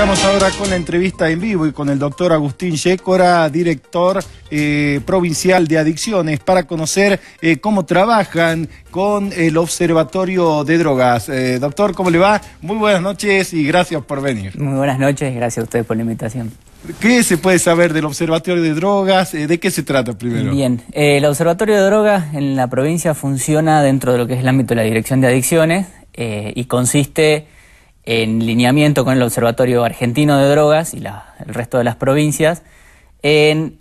Estamos ahora con la entrevista en vivo y con el doctor Agustín Yécora, director eh, provincial de adicciones, para conocer eh, cómo trabajan con el Observatorio de Drogas. Eh, doctor, ¿cómo le va? Muy buenas noches y gracias por venir. Muy buenas noches, gracias a ustedes por la invitación. ¿Qué se puede saber del Observatorio de Drogas? ¿De qué se trata primero? Bien, el Observatorio de Drogas en la provincia funciona dentro de lo que es el ámbito de la Dirección de Adicciones y consiste en lineamiento con el Observatorio Argentino de Drogas y el resto de las provincias, en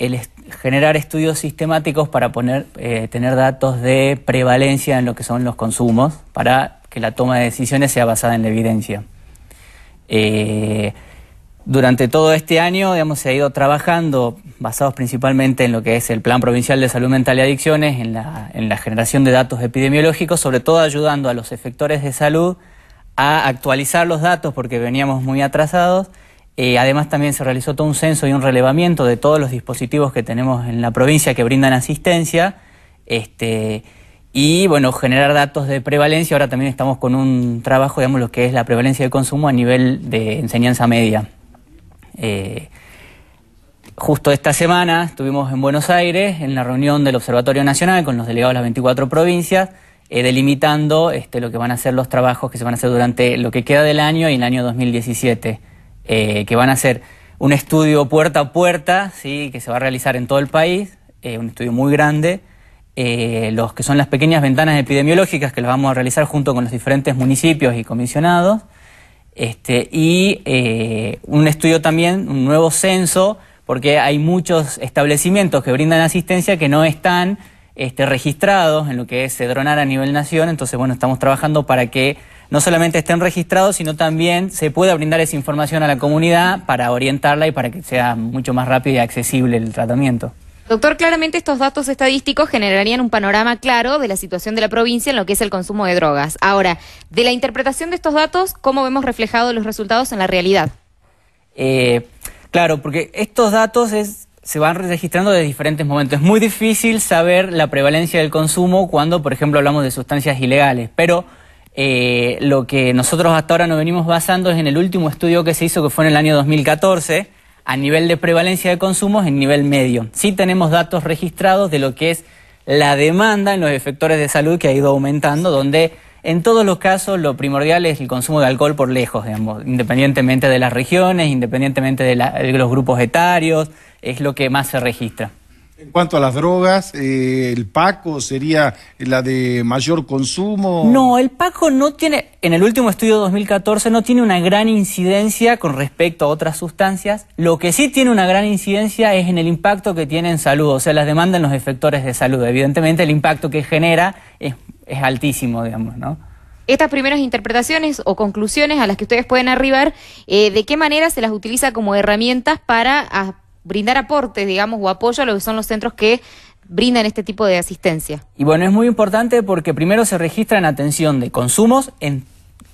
generar estudios sistemáticos para poner, eh, tener datos de prevalencia en lo que son los consumos, para que la toma de decisiones sea basada en la evidencia. Eh, durante todo este año digamos, se ha ido trabajando, basados principalmente en lo que es el Plan Provincial de Salud Mental y Adicciones, en la, en la generación de datos epidemiológicos, sobre todo ayudando a los efectores de salud a actualizar los datos porque veníamos muy atrasados. Eh, además también se realizó todo un censo y un relevamiento de todos los dispositivos que tenemos en la provincia que brindan asistencia. Este, y bueno, generar datos de prevalencia. Ahora también estamos con un trabajo, digamos, lo que es la prevalencia de consumo a nivel de enseñanza media. Eh, justo esta semana estuvimos en Buenos Aires en la reunión del Observatorio Nacional con los delegados de las 24 provincias. Eh, delimitando este, lo que van a ser los trabajos que se van a hacer durante lo que queda del año y el año 2017, eh, que van a ser un estudio puerta a puerta, ¿sí? que se va a realizar en todo el país, eh, un estudio muy grande, los que son las pequeñas ventanas epidemiológicas que las vamos a realizar junto con los diferentes municipios y comisionados, este, y un estudio también, un nuevo censo, porque hay muchos establecimientos que brindan asistencia que no están este, registrados en lo que es Dronar a nivel nación. Entonces, bueno, estamos trabajando para que no solamente estén registrados, sino también se pueda brindar esa información a la comunidad para orientarla y para que sea mucho más rápido y accesible el tratamiento. Doctor, claramente estos datos estadísticos generarían un panorama claro de la situación de la provincia en lo que es el consumo de drogas. Ahora, de la interpretación de estos datos, ¿cómo vemos reflejados los resultados en la realidad? Eh, claro, porque estos datos es se van registrando de diferentes momentos. Es muy difícil saber la prevalencia del consumo cuando, por ejemplo, hablamos de sustancias ilegales, pero eh, lo que nosotros hasta ahora nos venimos basando es en el último estudio que se hizo, que fue en el año 2014, a nivel de prevalencia de consumos en nivel medio. Sí tenemos datos registrados de lo que es la demanda en los efectores de salud que ha ido aumentando, donde en todos los casos, lo primordial es el consumo de alcohol por lejos, digamos, independientemente de las regiones, independientemente de, los grupos etarios, es lo que más se registra. En cuanto a las drogas, eh, ¿el Paco sería la de mayor consumo? No, el Paco no tiene, en el último estudio de 2014, no tiene una gran incidencia con respecto a otras sustancias. Lo que sí tiene una gran incidencia es en el impacto que tiene en salud, o sea, las demandas en los efectores de salud. Evidentemente, el impacto que genera es es altísimo, digamos, ¿no? Estas primeras interpretaciones o conclusiones a las que ustedes pueden arribar, eh, ¿de qué manera se las utiliza como herramientas para ah, brindar aportes, digamos, o apoyo a lo que son los centros que brindan este tipo de asistencia? Y bueno, es muy importante porque primero se registra en atención de consumos en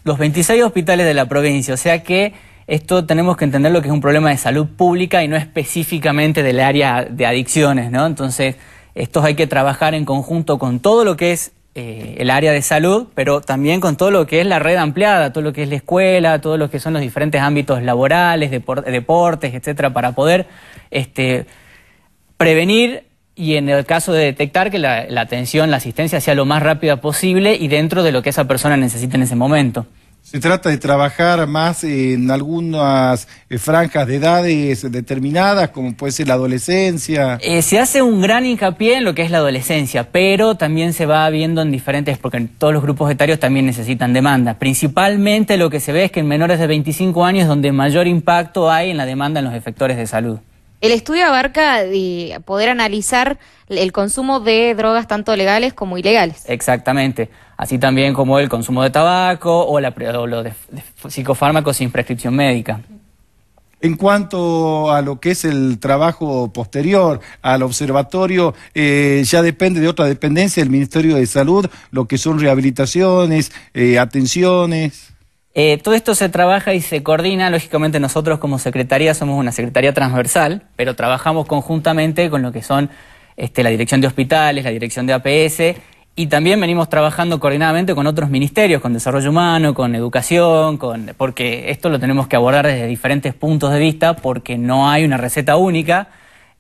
los 26 hospitales de la provincia, o sea que esto tenemos que entender lo que es un problema de salud pública y no específicamente del área de adicciones, ¿no? Entonces, estos hay que trabajar en conjunto con todo lo que es eh, el área de salud, pero también con todo lo que es la red ampliada, todo lo que es la escuela, todo lo que son los diferentes ámbitos laborales, deportes, etcétera, para poder este, prevenir y en el caso de detectar que la, la atención, la asistencia sea lo más rápida posible y dentro de lo que esa persona necesita en ese momento se trata de trabajar más en algunas eh, franjas de edades determinadas, como puede ser la adolescencia. Eh, se hace un gran hincapié en lo que es la adolescencia, pero también se va viendo en diferentes, porque todos los grupos etarios también necesitan demanda. Principalmente lo que se ve es que en menores de 25 años donde mayor impacto hay en la demanda en los efectores de salud. El estudio abarca poder analizar el consumo de drogas tanto legales como ilegales. Exactamente. Así también como el consumo de tabaco o, la, de, psicofármacos sin prescripción médica. En cuanto a lo que es el trabajo posterior al observatorio, eh, ya depende de otra dependencia, del Ministerio de Salud, lo que son rehabilitaciones, eh, atenciones. Eh, todo esto se trabaja y se coordina, lógicamente nosotros como Secretaría somos una Secretaría transversal, pero trabajamos conjuntamente con lo que son este, la Dirección de Hospitales, la Dirección de APS, y también venimos trabajando coordinadamente con otros ministerios, con Desarrollo Humano, con Educación, con, porque esto lo tenemos que abordar desde diferentes puntos de vista, porque no hay una receta única.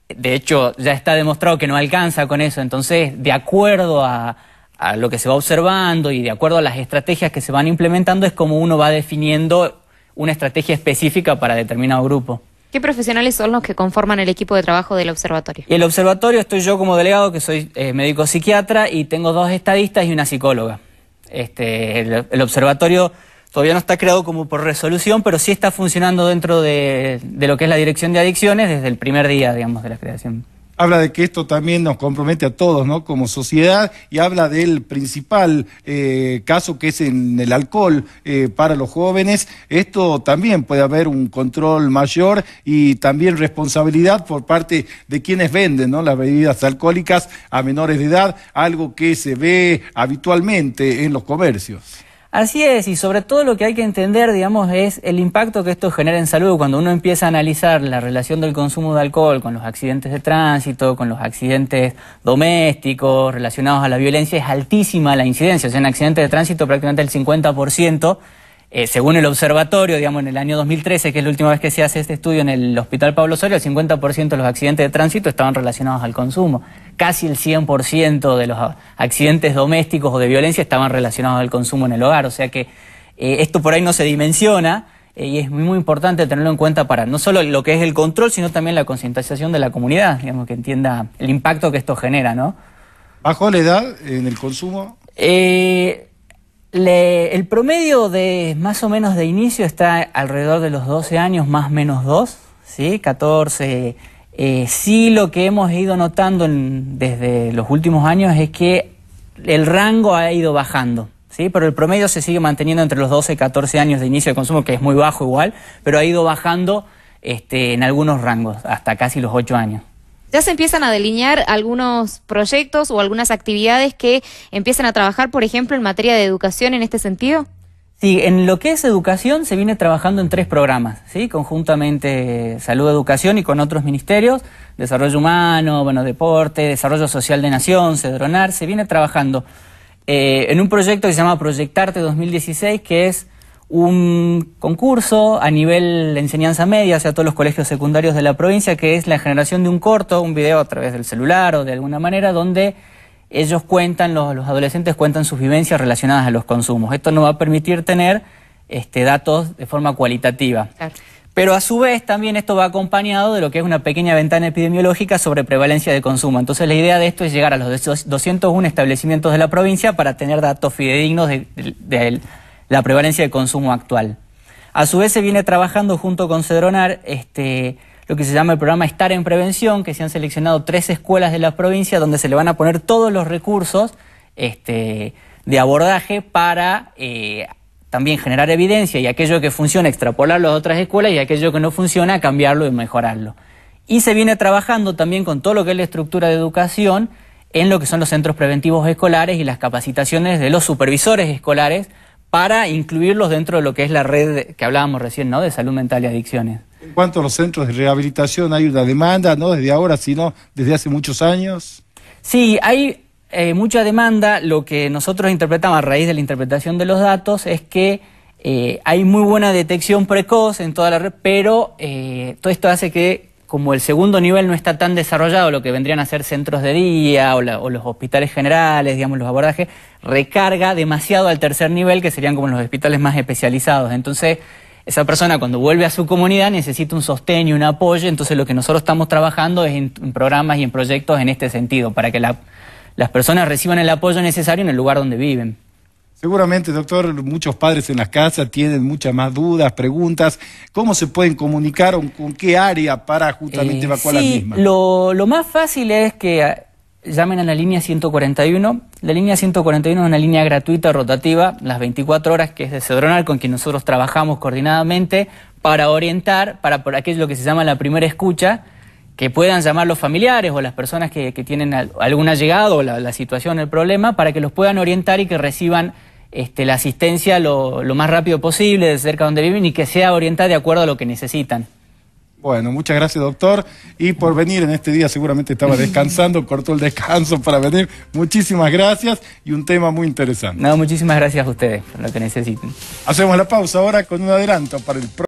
De hecho, ya está demostrado que no alcanza con eso, entonces, de acuerdo a a lo que se va observando y de acuerdo a las estrategias que se van implementando es como uno va definiendo una estrategia específica para determinado grupo. ¿Qué profesionales son los que conforman el equipo de trabajo del observatorio? Y el observatorio estoy yo como delegado, que soy eh, médico psiquiatra y tengo dos estadistas y una psicóloga. Este, el, observatorio todavía no está creado como por resolución, pero sí está funcionando dentro de, de lo que es la dirección de adicciones desde el primer día, digamos, de la creación habla de que esto también nos compromete a todos, ¿no? Como sociedad, y habla del principal eh, caso que es en el alcohol eh, para los jóvenes. Esto también puede haber un control mayor y también responsabilidad por parte de quienes venden, Las bebidas alcohólicas a menores de edad, algo que se ve habitualmente en los comercios. Así es, y sobre todo lo que hay que entender, digamos, es el impacto que esto genera en salud. Cuando uno empieza a analizar la relación del consumo de alcohol con los accidentes de tránsito, con los accidentes domésticos relacionados a la violencia, es altísima la incidencia. O sea, en accidentes de tránsito prácticamente el 50% eh, según el observatorio, digamos, en el año 2013, que es la última vez que se hace este estudio en el Hospital Pablo Soria, el 50% de los accidentes de tránsito estaban relacionados al consumo. Casi el 100% de los accidentes domésticos o de violencia estaban relacionados al consumo en el hogar. O sea que eh, esto por ahí no se dimensiona eh, y es muy, muy importante tenerlo en cuenta para no solo lo que es el control, sino también la concientización de la comunidad, digamos, que entienda el impacto que esto genera, ¿no? ¿Bajo la edad en el consumo? Eh el promedio de más o menos de inicio está alrededor de los 12 años, más menos 2, ¿sí? 14. Eh, sí lo que hemos ido notando desde los últimos años es que el rango ha ido bajando. ¿Sí? Pero el promedio se sigue manteniendo entre los 12 y 14 años de inicio de consumo, que es muy bajo igual, pero ha ido bajando este, en algunos rangos, hasta casi los 8 años ya se empiezan a delinear algunos proyectos o algunas actividades que empiezan a trabajar, por ejemplo, en materia de educación en este sentido? Sí, en lo que es educación se viene trabajando en tres programas, ¿sí? conjuntamente eh, salud, educación y con otros ministerios, desarrollo humano, bueno, deporte, desarrollo social de nación, Cedronar, se viene trabajando eh, en un proyecto que se llama Proyectarte 2016, que es un concurso a nivel de enseñanza media, o sea, todos los colegios secundarios de la provincia, que es la generación de un corto, un video a través del celular o de alguna manera, donde ellos cuentan, los, adolescentes cuentan sus vivencias relacionadas a los consumos. Esto nos va a permitir tener este, datos de forma cualitativa. Pero a su vez también esto va acompañado de lo que es una pequeña ventana epidemiológica sobre prevalencia de consumo. Entonces la idea de esto es llegar a los 201 establecimientos de la provincia para tener datos fidedignos de, la prevalencia de consumo actual. A su vez se viene trabajando junto con Cedronar este, lo que se llama el programa Estar en Prevención, que se han seleccionado tres escuelas de la provincia donde se le van a poner todos los recursos este, de abordaje para eh, también generar evidencia y aquello que funciona extrapolarlo a otras escuelas y aquello que no funciona cambiarlo y mejorarlo. Y se viene trabajando también con todo lo que es la estructura de educación en lo que son los centros preventivos escolares y las capacitaciones de los supervisores escolares para incluirlos dentro de lo que es la red que hablábamos recién, ¿no? De salud mental y adicciones. En cuanto a los centros de rehabilitación, hay una demanda, no desde ahora, sino desde hace muchos años. Sí, hay eh, mucha demanda. Lo que nosotros interpretamos a raíz de la interpretación de los datos es que eh, hay muy buena detección precoz en toda la red, pero eh, todo esto hace que como el segundo nivel no está tan desarrollado, lo que vendrían a ser centros de día o, los hospitales generales, digamos, los abordajes, recarga demasiado al tercer nivel, que serían como los hospitales más especializados. Entonces, esa persona cuando vuelve a su comunidad necesita un sostén y un apoyo, entonces lo que nosotros estamos trabajando es en, programas y en proyectos en este sentido, para que las personas reciban el apoyo necesario en el lugar donde viven. Seguramente, doctor, muchos padres en las casas tienen muchas más dudas, preguntas. ¿Cómo se pueden comunicar o con qué área para justamente eh, evacuar la las Lo, más fácil es que ah, llamen a la línea 141. La línea 141 es una línea gratuita rotativa, las 24 horas, que es de Cedronal, con quien nosotros trabajamos coordinadamente para orientar, para por aquello que se llama la primera escucha, que puedan llamar los familiares o las personas que, tienen algún allegado o la, situación, el problema, para que los puedan orientar y que reciban este, la asistencia lo, más rápido posible de cerca donde viven y que sea orientada de acuerdo a lo que necesitan. Bueno, muchas gracias doctor y por venir en este día, seguramente estaba descansando, cortó el descanso para venir. Muchísimas gracias y un tema muy interesante. No, muchísimas gracias a ustedes por lo que necesiten. Hacemos la pausa ahora con un adelanto para el próximo.